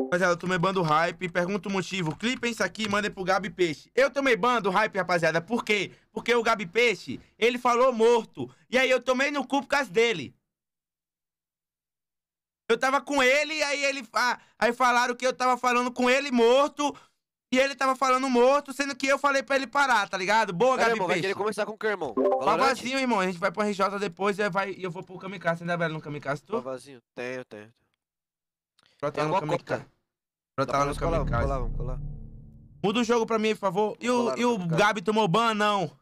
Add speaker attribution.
Speaker 1: Rapaziada, eu tomei bando hype. Pergunta o motivo. Clipem é isso aqui e mandem pro Gabi Peixe. Eu tomei bando hype, rapaziada. Por quê? Porque o Gabi Peixe, ele falou morto. E aí eu tomei no cu por causa dele. Eu tava com ele, aí ele. Ah, aí falaram que eu tava falando com ele morto. E ele tava falando morto, sendo que eu falei pra ele parar, tá ligado? Boa, Gabi Peixe. Vai querer
Speaker 2: começar com o que, irmão? Babazinho,
Speaker 1: tá irmão. A gente vai pro RJ depois e eu vou pro Kamikaze. ainda vai no Kamikaze, tu? Babazinho, tá tenho, tenho. Prota lá é tá no caminho, cara. Prota lá tá no vamos colar. Muda o
Speaker 3: jogo pra mim, por favor. E o, e o Gabi tomou ban, não.